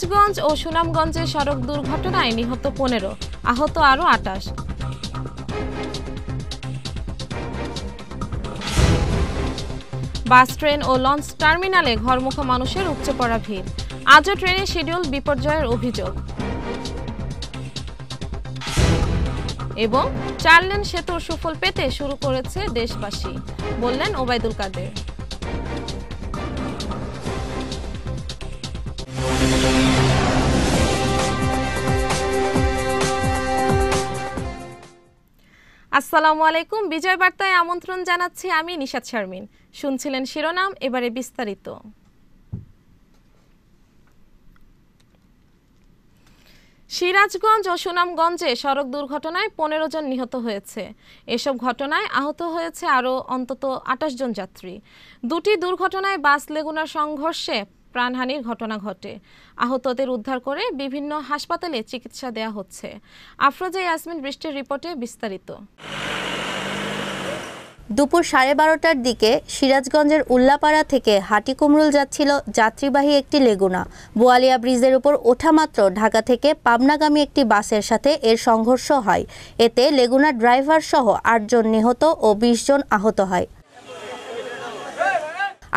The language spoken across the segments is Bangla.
সিরাজগঞ্জ ও সুনামগঞ্জের সড়ক দুর্ঘটনায় নিহত পনেরো আহত আরও আটাশ বাস ট্রেন ও লঞ্চ টার্মিনালে ঘরমুখ মানুষের উপচে পড়া ভিড় আজও ট্রেনের শিডিউল বিপর্যয়ের অভিযোগ এবং চারলেন সেতুর সুফল পেতে শুরু করেছে দেশবাসী বললেন ওবায়দুল কাদের আসসালামু আলাইকুম বিজয় বার্তায় আমন্ত্রণ জানাচ্ছি আমি নিশাদ শারমিন শুনছিলেন শিরোনাম এবারে বিস্তারিত সিরাজগঞ্জ ও সুনামগঞ্জে সড়ক দুর্ঘটনায় পনেরো জন নিহত হয়েছে এসব ঘটনায় আহত হয়েছে আরও অন্তত আটাশ জন যাত্রী দুটি দুর্ঘটনায় বাস লেগুনার সংঘর্ষে প্রাণহানির ঘটনা ঘটে আহতদের উদ্ধার করে বিভিন্ন হাসপাতালে চিকিৎসা দেয়া হচ্ছে আফরোজা ইয়াসমিন বৃষ্টির রিপোর্টে বিস্তারিত দুপুর সাড়ে বারোটার দিকে সিরাজগঞ্জের উল্লাপাড়া থেকে হাটিকুমরুল যাচ্ছিল যাত্রীবাহী একটি লেগুনা বোয়ালিয়া ব্রিজের উপর ওঠামাত্র ঢাকা থেকে পাবনাগামী একটি বাসের সাথে এর সংঘর্ষ হয় এতে লেগুনা ড্রাইভার সহ আটজন নিহত ও বিশ জন আহত হয়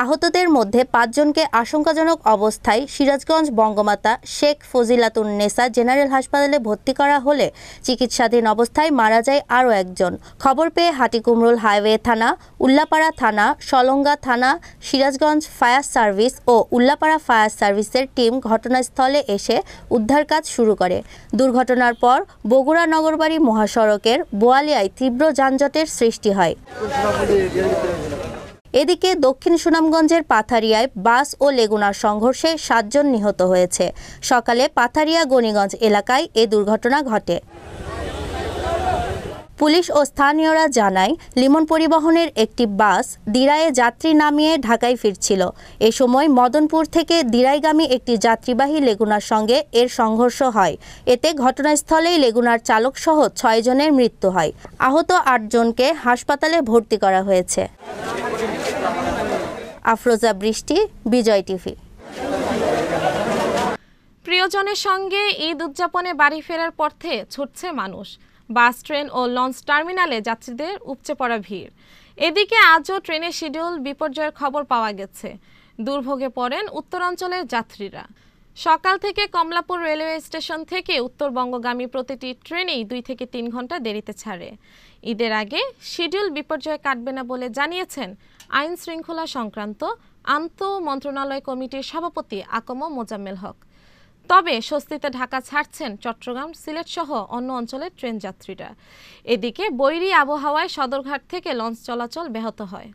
আহতদের মধ্যে পাঁচজনকে আশঙ্কাজনক অবস্থায় সিরাজগঞ্জ বঙ্গমাতা শেখ ফজিলাতুন নেসা জেনারেল হাসপাতালে ভর্তি করা হলে চিকিৎসাধীন অবস্থায় মারা যায় আরও একজন খবর পেয়ে হাটিকুমরুল হাইওয়ে থানা উল্লাপাড়া থানা সলঙ্গা থানা সিরাজগঞ্জ ফায়ার সার্ভিস ও উল্লাপাড়া ফায়ার সার্ভিসের টিম ঘটনাস্থলে এসে উদ্ধার কাজ শুরু করে দুর্ঘটনার পর বগুড়া নগরবাড়ি মহাসড়কের বোয়ালিয়ায় তীব্র যানজটের সৃষ্টি হয় এদিকে দক্ষিণ সুনামগঞ্জের পাথারিয়ায় বাস ও লেগুনার সংঘর্ষে সাতজন নিহত হয়েছে সকালে পাথারিয়া গণিগঞ্জ এলাকায় এ দুর্ঘটনা ঘটে পুলিশ ও স্থানীয়রা জানায় লিমন পরিবহনের একটি বাস দিরায়ে যাত্রী নামিয়ে ঢাকায় ফিরছিল এ সময় মদনপুর থেকে দিরাইগামী একটি যাত্রীবাহী লেগুনার সঙ্গে এর সংঘর্ষ হয় এতে ঘটনাস্থলেই লেগুনার চালকসহ ছয়জনের মৃত্যু হয় আহত আটজনকে হাসপাতালে ভর্তি করা হয়েছে আফরোজা বৃষ্টি বিজয় টিভি প্রিয়জনের সঙ্গে ঈদ উদযাপনে বাড়ি ফেরার পথে ছুটছে মানুষ বাস ট্রেন ও লঞ্চ টার্মিনালে যাত্রীদের উপচে পড়া ভিড় এদিকে আজও ট্রেনের শিডিউল বিপর্যয়ের খবর পাওয়া গেছে দুর্ভোগে পড়েন উত্তরাঞ্চলের যাত্রীরা সকাল থেকে কমলাপুর রেলওয়ে স্টেশন থেকে উত্তরবঙ্গগামী প্রতিটি ট্রেনেই দুই থেকে তিন ঘন্টা দেরিতে ছাড়ে ঈদের আগে শিডিউল বিপর্যয় কাটবে না বলে জানিয়েছেন আইন শৃঙ্খলা সংক্রান্ত আন্ত মন্ত্রণালয় কমিটির সভাপতি আকম মোজাম্মেল হক তবে স্বস্তিতে ঢাকা ছাড়ছেন চট্টগ্রাম সিলেট সহ অন্য অঞ্চলের ট্রেন যাত্রীরা এদিকে বৈরী আবহাওয়ায় সদরঘাট থেকে লঞ্চ চলাচল ব্যাহত হয়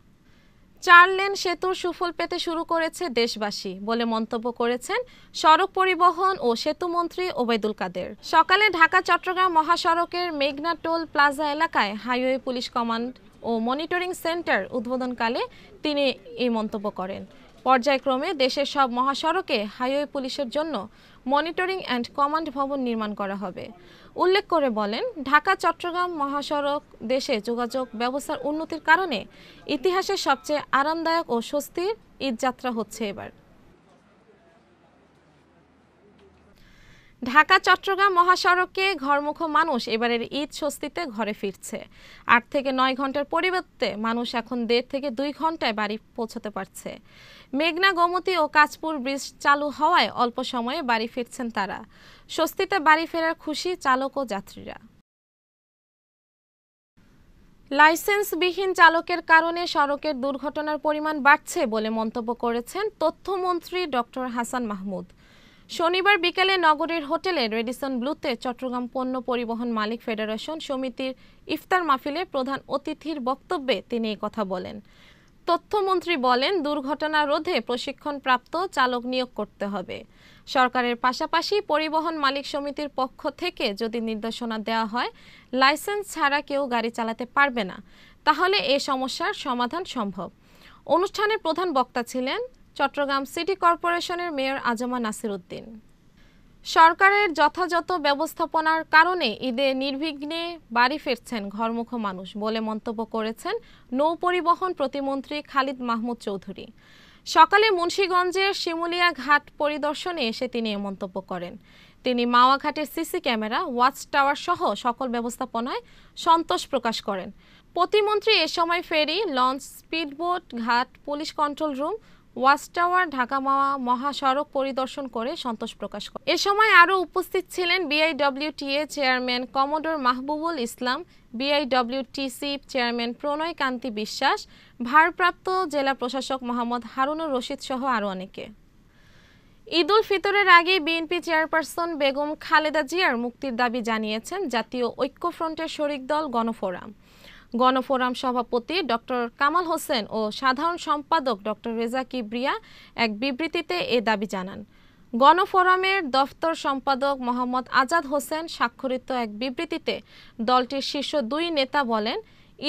চার লেন সেতুর সুফল পেতে শুরু করেছে দেশবাসী বলে মন্তব্য করেছেন সড়ক পরিবহন ও সেতু মন্ত্রী ওবায়দুল কাদের সকালে ঢাকা চট্টগ্রাম মহাসড়কের মেঘনা টোল প্লাজা এলাকায় হাইওয়ে পুলিশ কমান্ড ও মনিটরিং সেন্টার উদ্বোধনকালে তিনি এই মন্তব্য করেন পর্যায়ক্রমে দেশের সব মহাসড়কে হাইওয়ে পুলিশের জন্য মনিটরিং অ্যান্ড কমান্ড ভবন নির্মাণ করা হবে উল্লেখ করে বলেন ঢাকা চট্টগ্রাম মহাসড়ক দেশে যোগাযোগ ব্যবস্থার উন্নতির কারণে ইতিহাসের সবচেয়ে আরামদায়ক ও স্বস্তির ঈদযাত্রা হচ্ছে এবার ঢাকা চট্টগ্রাম মহাসড়কে ঘরমুখ মানুষ এবারের ঈদ স্বস্তিতে ঘরে ফিরছে আট থেকে নয় ঘন্টার পরিবর্তে মানুষ এখন দেড় থেকে দুই ঘন্টায় বাড়ি পৌঁছতে পারছে মেঘনা গোমতী ও কাজপুর ব্রিজ চালু হওয়ায় অল্প সময়ে বাড়ি ফিরছেন তারা স্বস্তিতে বাড়ি ফেরার খুশি চালক ও যাত্রীরা লাইসেন্সবিহীন চালকের কারণে সড়কের দুর্ঘটনার পরিমাণ বাড়ছে বলে মন্তব্য করেছেন তথ্যমন্ত্রী ডক্টর হাসান মাহমুদ শনিবার বিকেলে নগরীর হোটেলে রেডিসন ব্লুতে চট্টগ্রাম পণ্য পরিবহন মালিক ফেডারেশন সমিতির ইফতার মাহফিলে প্রধান অতিথির বক্তব্যে তিনি কথা বলেন তথ্যমন্ত্রী বলেন দুর্ঘটনা রোধে প্রশিক্ষণপ্রাপ্ত চালক নিয়োগ করতে হবে সরকারের পাশাপাশি পরিবহন মালিক সমিতির পক্ষ থেকে যদি নির্দেশনা দেওয়া হয় লাইসেন্স ছাড়া কেউ গাড়ি চালাতে পারবে না তাহলে এ সমস্যার সমাধান সম্ভব অনুষ্ঠানে প্রধান বক্তা ছিলেন চট্টগ্রাম সিটি কর্পোরেশনের মেয়র আজমা নাসির উদ্দিন সরকারের যথাযথ ব্যবস্থাপনার কারণে ঈদে নির্বিঘ্নে বাড়ি ফিরছেন ঘরমুখ মানুষ বলে মন্তব্য করেছেন নৌপরিবহন প্রতিমন্ত্রী খালিদ মাহমুদ চৌধুরী সকালে মুন্সীগঞ্জের শিমুলিয়া ঘাট পরিদর্শনে এসে তিনি এ মন্তব্য করেন তিনি মাওয়াঘাটের সিসি ক্যামেরা ওয়াচ টাওয়ার সহ সকল ব্যবস্থাপনায় সন্তোষ প্রকাশ করেন প্রতিমন্ত্রী এ সময় ফেরি লঞ্চ স্পিডবোট ঘাট পুলিশ কন্ট্রোল রুম ওয়াস্টাওয়ার ঢাকামাওয়া ঢাকা মাওয়া মহাসড়ক পরিদর্শন করে সন্তোষ প্রকাশ করে এ সময় আরও উপস্থিত ছিলেন BIWTA chairman commodore Mahbubul Islam BIWTC chairman Pranay Kanti Biswas ভারপ্রাপ্ত জেলা প্রশাসক মোহাম্মদ হারুনুর রশিদ সহ আরও অনেকে ঈদুল ফিতরের আগে বিএনপি চেয়ারপারসন বেগম খালেদা জিয়ার মুক্তির দাবি জানিয়েছেন জাতীয় ঐক্যফ্রন্টের শরিক দল গণফোরাম গণফোরাম সভাপতি ডক্টর কামাল হোসেন ও সাধারণ সম্পাদক ডক্টর রেজা কিব্রিয়া এক বিবৃতিতে এ দাবি জানান গণফোরামের দফতর সম্পাদক মোহাম্মদ আজাদ হোসেন স্বাক্ষরিত এক বিবৃতিতে দলটির শীর্ষ দুই নেতা বলেন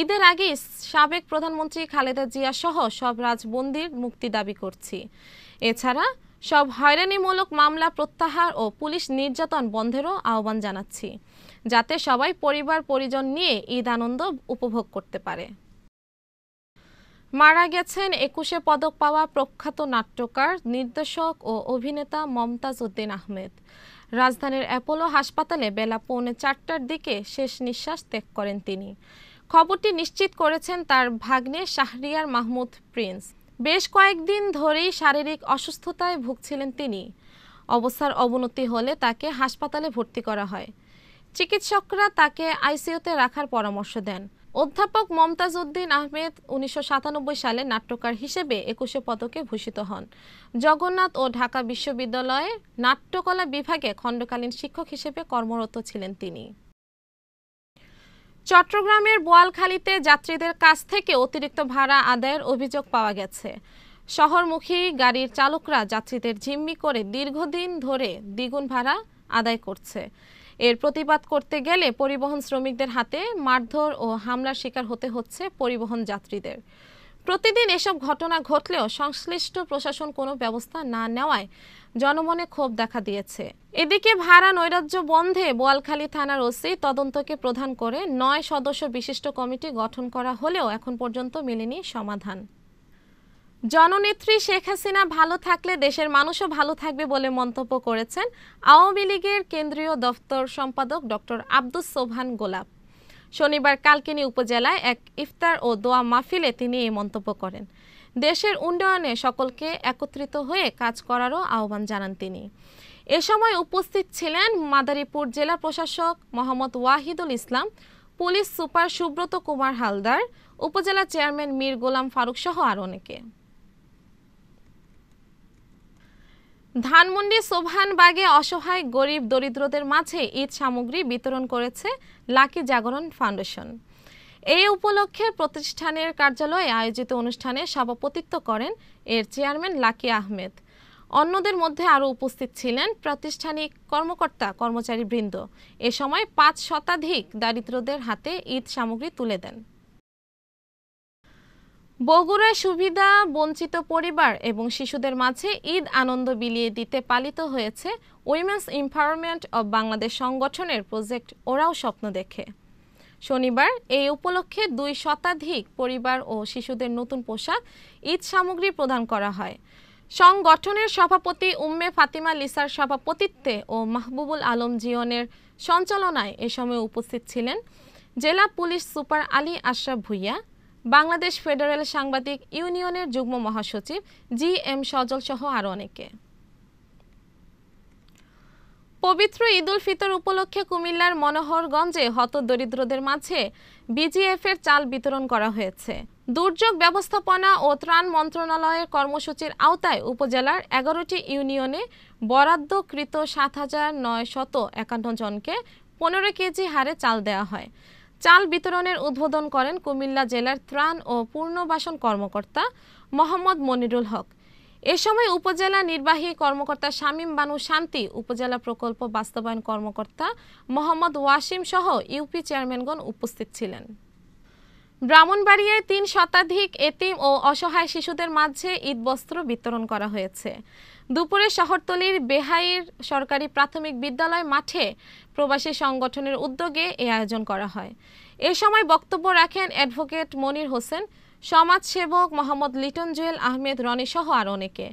ঈদের আগে সাবেক প্রধানমন্ত্রী খালেদা জিয়া সহ সব রাজবন্দির মুক্তি দাবি করছি এছাড়া সব হয়রানিমূলক মামলা প্রত্যাহার ও পুলিশ নির্যাতন বন্ধেরও আহ্বান জানাচ্ছি যাতে সবাই পরিবার পরিজন নিয়ে ঈদ আনন্দ উপভোগ করতে পারে মারা গেছেন একুশে পদক পাওয়া প্রখ্যাত নাট্যকার নির্দেশক ও অভিনেতা মমতাজ উদ্দিন আহমেদ রাজধানীর অ্যাপোলো হাসপাতালে বেলা পৌনে চারটার দিকে শেষ নিঃশ্বাস ত্যাগ করেন তিনি খবরটি নিশ্চিত করেছেন তার ভাগ্নে শাহরিয়ার মাহমুদ প্রিন্স বেশ কয়েকদিন ধরেই শারীরিক অসুস্থতায় ভুগছিলেন তিনি অবস্থার অবনতি হলে তাকে হাসপাতালে ভর্তি করা হয় চিকিৎসকরা তাকে আইসিইউতে রাখার পরামর্শ দেন অধ্যাপক মমতাজ উদ্দিন আহমেদ উনিশশো সালে নাট্যকার হিসেবে একুশে পদকে ভূষিত হন জগন্নাথ ও ঢাকা বিশ্ববিদ্যালয়ে নাট্যকলা বিভাগে খণ্ডকালীন শিক্ষক হিসেবে কর্মরত ছিলেন তিনি চট্টগ্রামের বোয়ালখালীতে যাত্রীদের কাছ থেকে অতিরিক্ত ভাড়া আদায়ের অভিযোগ পাওয়া গেছে শহরমুখী গাড়ির চালকরা যাত্রীদের জিম্মি করে দীর্ঘদিন ধরে দ্বিগুণ ভাড়া আদায় করছে এর প্রতিবাদ করতে গেলে পরিবহন শ্রমিকদের হাতে মারধর ও হামলার শিকার হতে হচ্ছে পরিবহন যাত্রীদের প্রতিদিন এসব ঘটনা ঘটলেও সংশ্লিষ্ট প্রশাসন কোনো ব্যবস্থা না নেওয়ায় জনমনে ক্ষোভ দেখা দিয়েছে এদিকে ভাড়া নৈরাজ্য বন্ধে বোয়ালখালী থানার ওসি তদন্তকে প্রধান করে নয় সদস্য বিশিষ্ট কমিটি গঠন করা হলেও এখন পর্যন্ত মেলেনি সমাধান জননেত্রী শেখ হাসিনা ভালো থাকলে দেশের মানুষও ভালো থাকবে বলে মন্তব্য করেছেন আওয়ামী লীগের কেন্দ্রীয় দফতর সম্পাদক ডক্টর আব্দুস সোভান গোলাপ শনিবার কালকিনি উপজেলায় এক ইফতার ও দোয়া মাহফিলে তিনি এই মন্তব্য করেন দেশের উন্নয়নে সকলকে একত্রিত হয়ে কাজ করারও আহ্বান জানান তিনি এ সময় উপস্থিত ছিলেন মাদারীপুর জেলা প্রশাসক Mohammad Wahidul Islam police super Subrata Kumar Haldar upazila chairman Mir গোলাম ফারুক সহ আর অনেকে ধানমন্ডি সোভানবাগে অসহায় গরিব দরিদ্রদের মাঝে ঈদ সামগ্রী বিতরণ করেছে লাকি জাগরণ ফাউন্ডেশন এই উপলক্ষে প্রতিষ্ঠানের কার্যালয়ে আয়োজিত অনুষ্ঠানে সভাপতিত্ব করেন এর চেয়ারম্যান লাকি আহমেদ অন্যদের মধ্যে আরও উপস্থিত ছিলেন প্রাতিষ্ঠানিক কর্মকর্তা কর্মচারী বৃন্দ এ সময় পাঁচ শতাধিক দারিদ্রদের হাতে ঈদ সামগ্রী তুলে দেন বগুড়ায় সুবিধা বঞ্চিত পরিবার এবং শিশুদের মাঝে ঈদ আনন্দ বিলিয়ে দিতে পালিত হয়েছে উইমেন্স এম্পাওয়ারমেন্ট অব বাংলাদেশ সংগঠনের প্রজেক্ট ওরাও স্বপ্ন দেখে শনিবার এই উপলক্ষে দুই শতাধিক পরিবার ও শিশুদের নতুন পোশাক ঈদ সামগ্রী প্রদান করা হয় সংগঠনের সভাপতি উম্মে ফাতিমা লিসার সভাপতিত্বে ও মাহবুবুল আলম জিয়নের সঞ্চালনায় এ সময় উপস্থিত ছিলেন জেলা police super Ali Ashraf Bhuiyan Bangladesh federal সাংবাদিক ইউনিয়নের যুগ্ম মহাসচিব জি এম সজল সহ আরও অনেকে পবিত্র ঈদুল ফিতর উপলক্ষে কুমিল্লার মনোহরগঞ্জে হত দরিদ্রদের মাঝে বিজিএফ এর চাল বিতরণ করা হয়েছে দুর্যোগ ব্যবস্থাপনা ও ত্রাণ মন্ত্রণালয়ের কর্মসূচির আওতায় উপজেলার এগারোটি ইউনিয়নে বরাদ্দকৃত সাত হাজার নয় শত একান্ন জনকে পনেরো কেজি হারে চাল দেওয়া হয় চাল বিতরণের উদ্বোধন করেন কুমিল্লা জেলার ত্রাণ ও পুনর্বাসন কর্মকর্তা মোহাম্মদ মনিরুল হক এ সময় উপজেলা নির্বাহী কর্মকর্তা শামীম বানু শান্তি উপজেলা প্রকল্প বাস্তবায়ন কর্মকর্তা মোহাম্মদ ওয়াসিম সহ ইউপি চেয়ারম্যানগণ উপস্থিত ছিলেন ব্রাহ্মণবাড়িয়ায় তিন শতাধিক এতিম ও অসহায় শিশুদের মাঝে ঈদ বস্ত্র বিতরণ করা হয়েছে দুপুরে শহরতলির বেহাইর সরকারি প্রাথমিক বিদ্যালয় মাঠে প্রবাসী সংগঠনের উদ্যোগে এ আয়োজন করা হয় এ সময় বক্তব্য রাখেন অ্যাডভোকেট মনির হোসেন সমাজসেবক মোহাম্মদ লিটন জুয়েল আহমেদ রনি সহ আর অনেকে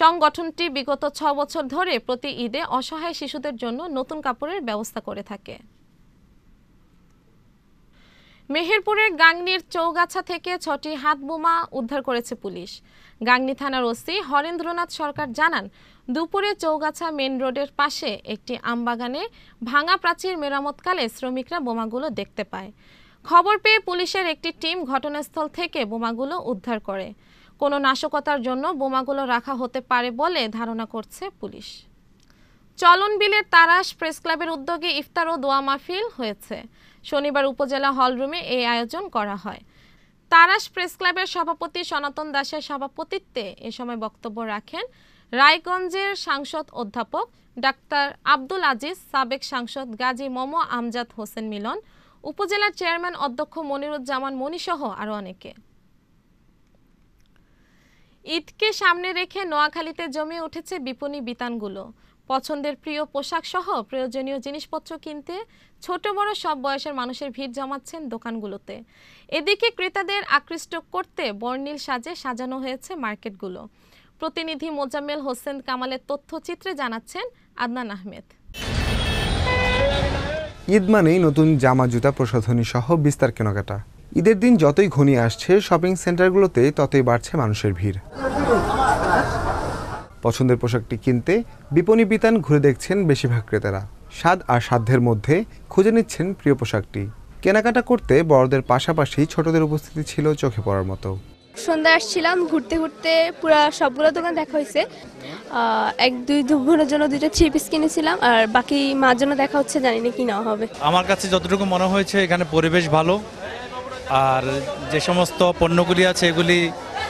সংগঠনটি বিগত ছ বছর ধরে প্রতি ঈদে অসহায় শিশুদের জন্য নতুন কাপড়ের ব্যবস্থা করে থাকে মেহেরপুরের গাংনির চৌগাছা থেকে ছটি হাত বোমা উদ্ধার করেছে পুলিশ গাংনি থানার ওসি হরেন্দ্রনাথ সরকার জানান দুপুরে চৌগাছা মেন রোডের পাশে একটি আমবাগানে ভাঙা প্রাচীর মেরামতকালে শ্রমিকরা বোমাগুলো দেখতে পায় খবর পেয়ে পুলিশের একটি টিম ঘটনাস্থল থেকে বোমাগুলো উদ্ধার করে কোনো নাশকতার জন্য বোমাগুলো রাখা হতে পারে বলে ধারণা করছে পুলিশ চলন বিলের তারাস প্রেস ক্লাবের উদ্যোগে ইফতার ও দোয়া মাহফিল হয়েছে শনিবার উপজেলা হলরুমে এই আয়োজন করা হয় তারাস প্রেস ক্লাবের সভাপতি সনাতন দাসের সভাপতিত্বে এ সময় বক্তব্য রাখেন রায়গঞ্জের সাংসদ অধ্যাপক ডাক্তার আব্দুল আজিজ সাবেক সাংসদ গাজী মম আমজাদ হোসেন মিলন উপজেলার চেয়ারম্যান অধ্যক্ষ মনিরুজ্জামান মনিসহ আরও অনেকে ঈদকে সামনে রেখে নোয়াখালীতে জমে উঠেছে বিপণী বিতানগুলো পছন্দের প্রিয় পোশাক সহ প্রয়োজনীয় জিনিসপত্র কিনতে ছোট বড় সব বয়সের মানুষের ভিড় জমাচ্ছেন দোকানগুলোতে এদিকে ক্রেতাদের আকৃষ্ট করতে বর্ণিল সাজে সাজানো হয়েছে মার্কেটগুলো প্রতিনিধি মোজাম্মেল হোসেন কামালের তথ্যচিত্রে জানাচ্ছেন আদনান আহমেদ ঈদ মানেই নতুন জামা জুতা প্রসাধনী সহ বিস্তার কেনাকাটা ঈদের দিন যতই ঘনিয়ে আসছে শপিং সেন্টারগুলোতে ততই বাড়ছে মানুষের ভিড় পছন্দের পোশাকটি কিনতে বিপণী বিতান ঘুরে দেখছেন বেশিরভাগ ক্রেতারা স্বাদ আর সাধ্যের মধ্যে খুঁজে নিচ্ছেন প্রিয় পোশাকটি কেনাকাটা করতে বড়দের পাশাপাশি ছোটদের উপস্থিতি ছিল চোখে পড়ার মতো সন্ধ্যায় আসছিলাম ঘুরতে ঘুরতে পুরো সবগুলো দোকান দেখা হয়েছে এক দুই বোনের জন্য দুইটা থ্রি পিস কিনেছিলাম আর বাকি মার জন্য দেখা হচ্ছে জানি না কি নেওয়া হবে আমার কাছে যতটুকু মনে হয়েছে এখানে পরিবেশ ভালো আর যে সমস্ত পণ্যগুলি আছে এগুলি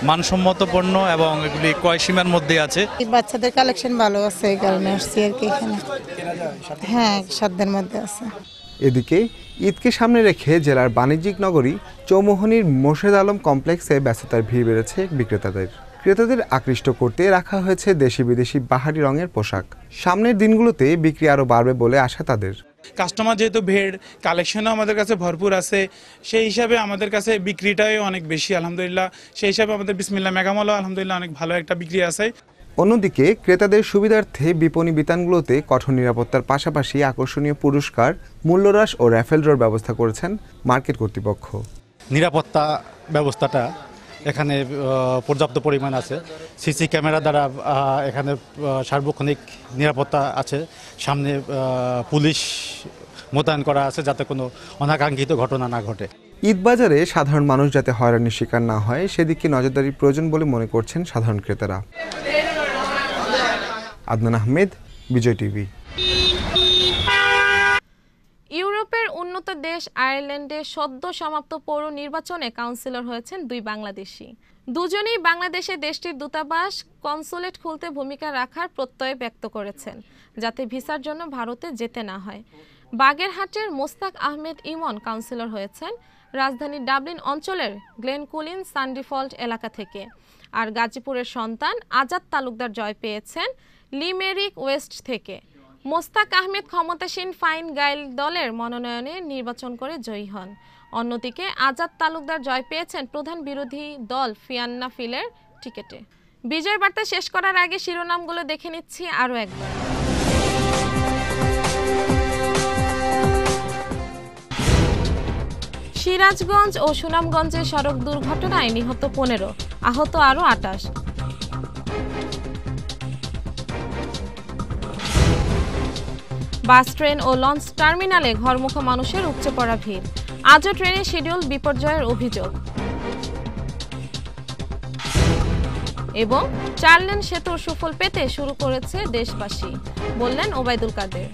মানসম্মত পণ্য এবং এগুলি কয় সীমার মধ্যে আছে বাচ্চাদের কালেকশন ভালো আছে এই কারণে আসছি আর কি এখানে হ্যাঁ সাধ্যের মধ্যে আছে এদিকে ঈদকে সামনে রেখে জেলার বাণিজ্যিক নগরী চৌমোহনির মোর্শেদ আলম কমপ্লেক্সে ব্যস্ততার ভিড় বেড়েছে বিক্রেতাদের ক্রেতাদের আকৃষ্ট করতে রাখা হয়েছে দেশি বিদেশি বাহারি রঙের পোশাক সামনের দিনগুলোতে বিক্রি আরও বাড়বে বলে আশা তাদের কাস্টমার যেহেতু ভেড় কালেকশনও আমাদের কাছে ভরপুর আছে সেই হিসাবে আমাদের কাছে বিক্রিটাই অনেক বেশি আলহামদুলিল্লাহ সেই হিসাবে আমাদের বিসমিল্লা মেগামলও আলহামদুলিল্লাহ অনেক ভালো একটা বিক্রি আছে অন্যদিকে ক্রেতাদের সুবিধার্থে বিপণী বিতানগুলোতে কঠোর নিরাপত্তার পাশাপাশি আকর্ষণীয় পুরস্কার মূল্যহ্রাস ও র্যাফেল ড্রোর ব্যবস্থা করেছেন মার্কেট কর্তৃপক্ষ নিরাপত্তা ব্যবস্থাটা এখানে পর্যাপ্ত পরিমাণ আছে সিসি ক্যামেরা দ্বারা এখানে সার্বক্ষণিক নিরাপত্তা আছে সামনে পুলিশ মোতায়েন করা আছে যাতে কোনো অনাকাঙ্ক্ষিত ঘটনা না ঘটে ঈদবাজারে সাধারণ মানুষ যাতে হয়রানির শিকার না হয় সেদিকে নজরদারি প্রয়োজন বলে মনে করছেন সাধারণ ক্রেতারা আদনান আহমেদ বিজয় টিভি স্বাধীনতা দেশ আয়ারল্যান্ডে সদ্য সমাপ্ত পৌর নির্বাচনে কাউন্সিলর হয়েছেন দুই বাংলাদেশি দুজনেই বাংলাদেশে দেশটির দূতাবাস কনসুলেট খুলতে ভূমিকা রাখার প্রত্যয় ব্যক্ত করেছেন যাতে ভিসার জন্য ভারতে যেতে না হয় বাগেরহাটের মোস্তাক আহমেদ ইমন কাউন্সিলর হয়েছেন রাজধানীর ডাবলিন অঞ্চলের গ্লেনকুলিন সানডিফল্ট এলাকা থেকে আর গাজীপুরের সন্তান আজাদ তালুকদার জয় পেয়েছেন লিমেরিক ওয়েস্ট থেকে মোস্তাক আহমেদ ক্ষমতাসীন ফাইন গাইল দলের মনোনয়নে নির্বাচন করে জয়ী হন অন্যদিকে আজাদ তালুকদার জয় পেয়েছেন প্রধান বিরোধী দল ফিয়ান্না ফিলের টিকেটে বিজয় বার্তা শেষ করার আগে শিরোনামগুলো দেখে নিচ্ছি আরও একবার সিরাজগঞ্জ ও সুনামগঞ্জের সড়ক দুর্ঘটনায় নিহত পনেরো আহত আরও আটাশ বাস ট্রেন ও লঞ্চ টার্মিনালে ঘরমুখ মানুষের উপচে পড়া ভিড় আজও ট্রেনের শিডিউল বিপর্যয়ের অভিযোগ এবং চার লেন সেতুর সুফল পেতে শুরু করেছে দেশবাসী বললেন ওবায়দুল কাদের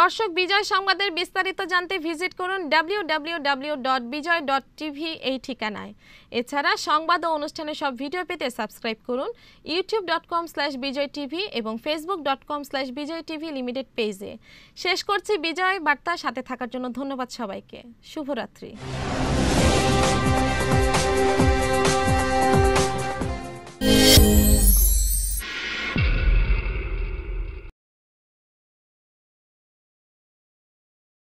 দর্শক বিজয় সংবাদের বিস্তারিত জানতে ভিজিট করুন www.bijoy.tv এই ঠিকানায় এছাড়া সংবাদ ও অনুষ্ঠানের সব ভিডিও পেতে সাবস্ক্রাইব করুন youtube.com বিজয় টিভি এবং facebook.com বিজয় টিভি লিমিটেড পেজে শেষ করছি বিজয় বার্তা সাথে থাকার জন্য ধন্যবাদ সবাইকে শুভরাত্রি